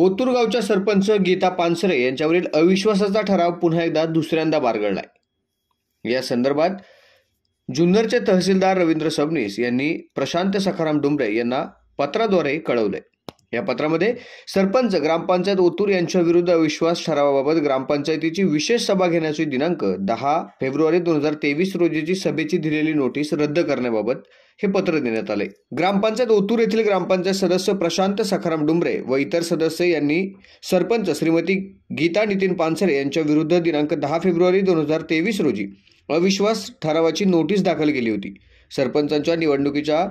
ओतूरगावच्या सरपंच गीता पानसरे यांच्यावरील अविश्वासाचा ठराव पुन्हा एकदा दुसऱ्यांदा बारगळलाय या संदर्भात जुन्नरचे तहसीलदार रवींद्र सबनीस यांनी प्रशांत सखाराम डुंबरे यांना पत्राद्वारे कळवले या पत्रामध्ये सरपंच ग्रामपंचायत ओतूर यांच्या विरुद्ध अविश्वास ठरावाबाबत ग्रामपंचायतीची विशेष सभा घेण्याची दिनांक दहा फेब्रुवारी दोन हजार तेवीस रोजीची सभेची दिलेली नोटीस रद्द करण्याबाबत हे पत्र देण्यात आले ग्रामपंचायत ओतूर येथील ग्रामपंचायत सदस्य प्रशांत सखाराम डुंबरे व इतर सदस्य यांनी सरपंच श्रीमती गीता नितीन पानसरे यांच्या विरुद्ध दिनांक दहा फेब्रुवारी दोन हजार तेवीस रोजी अविश्वास ठरावाची नोटीस दाखल केली होती सरपंचांच्या निवडणुकीच्या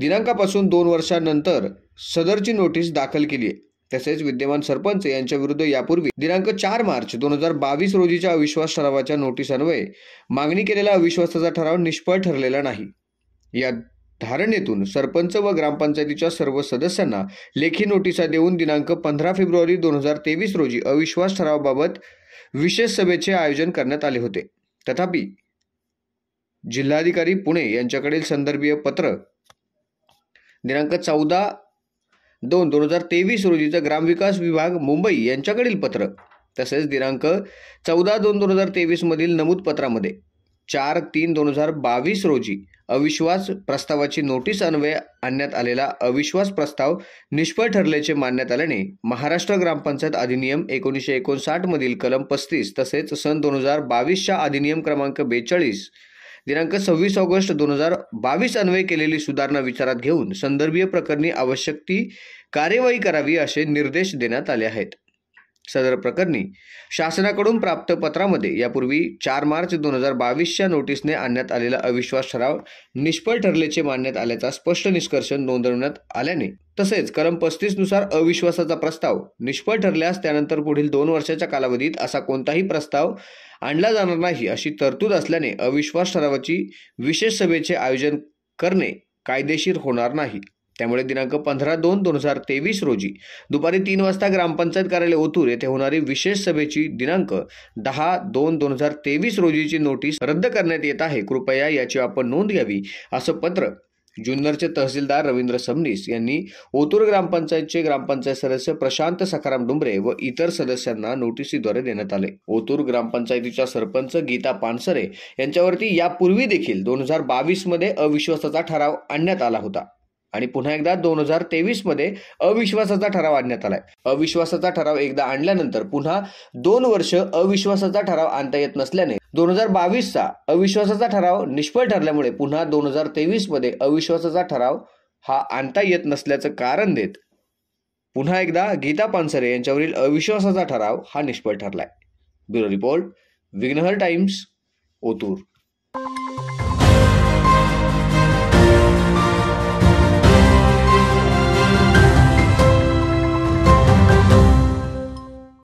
दिनांकापासून दोन वर्षांनंतर सदरची नोटीस दाखल केली आहे तसेच विद्यमान सरपंच यांच्या विरुद्ध यापूर्वी दिनांक चार मार्च दोन हजार बावीस रोजीच्या अविश्वास ठरावाच्या नोटिसांवर मागणी केलेला अविश्वासाचा ठराव निष्फळ ठरलेला नाही या धारणेतून सरपंच व ग्रामपंचायतीच्या सर्व सदस्यांना लेखी नोटिसा देऊन दिनांक पंधरा फेब्रुवारी दोन हजार तेवीस रोजी अविश्वास ठरावाबाबत विशेष सभेचे आयोजन करण्यात आले होते तथापि जिल्हाधिकारी पुणे यांच्याकडील संदर्भीय पत्र दिनांक चौदा दोन दोन हजार तेवीस रोजीचं ग्रामविकास विभाग मुंबई यांच्याकडील पत्र तसेच दिनांक चौदा दोन दोन हजार तेवीसमधील नमूद पत्रामध्ये चार तीन दोन हजार बावीस रोजी अविश्वास प्रस्तावाची नोटीस अन्वये आणण्यात आलेला अविश्वास प्रस्ताव निष्फळ ठरल्याचे मानण्यात आल्याने महाराष्ट्र ग्रामपंचायत अधिनियम एकोणीसशे एकोणसाठमधील कलम पस्तीस तसेच सन दोन हजार बावीसच्या अधिनियम क्रमांक बेचाळीस दिनांक सव्वीस ऑगस्ट दोन हजार बावीस अन्वय केलेली सुधारणा विचारात घेऊन संदर्भीय प्रकरणी आवश्यक ती कार्यवाही करावी असे निर्देश देण्यात आले आहेत सदर प्रकरणी शासनाकडून प्राप्त पत्रामध्ये यापूर्वी चार मार्च दोन हजार बावीसच्या नोटीसने आणण्यात आलेला अविश्वास ठराव निष्फळ ठरल्याचे मानण्यात आल्याचा स्पष्ट निष्कर्ष नोंदवण्यात आल्याने तसेच कलम पस्तीसनुसार अविश्वासाचा प्रस्ताव निष्फळ ठरल्यास त्यानंतर पुढील दोन वर्षाच्या कालावधीत असा कोणताही प्रस्ताव आणला जाणार नाही अशी तरतूद असल्याने अविश्वास ठरावाची विशेष सभेचे आयोजन करणे कायदेशीर होणार नाही त्यामुळे दिनांक पंधरा दोन दोन हजार तेवीस रोजी दुपारी तीन वाजता ग्रामपंचायत कार्यालय ओतूर येथे होणारी विशेष सभेची दिनांक दहा दोन दोन हजार तेवीस रोजीची नोटीस रद्द करण्यात येत आहे कृपया याची आपण नोंद घ्यावी असं पत्र जुन्नरचे तहसीलदार रवींद्र सबनीस यांनी ओतूर ग्रामपंचायतचे ग्रामपंचायत सदस्य प्रशांत सखाराम डुंबरे व इतर सदस्यांना नोटिसीद्वारे देण्यात आले ओतूर ग्रामपंचायतीच्या सरपंच गीता पानसरे यांच्यावरती यापूर्वी देखील दोन हजार बावीसमध्ये अविश्वासाचा ठराव आणण्यात आला होता आणि पुन्हा एकदा दोन हजार मध्ये अविश्वासाचा ठराव आणण्यात आलाय अविश्वासाचा ठराव एकदा आणल्यानंतर पुन्हा दोन वर्ष अविश्वासाचा ठराव आणता येत नसल्याने दोन हजार बावीसचा अविश्वासाचा ठराव निष्फळ ठरल्यामुळे पुन्हा दोन हजार मध्ये अविश्वासाचा ठराव हा आणता येत नसल्याचं कारण देत पुन्हा एकदा गीता पानसरे यांच्यावरील अविश्वासाचा ठराव हा निष्फळ ठरलाय bureau report Vighnahar times Otur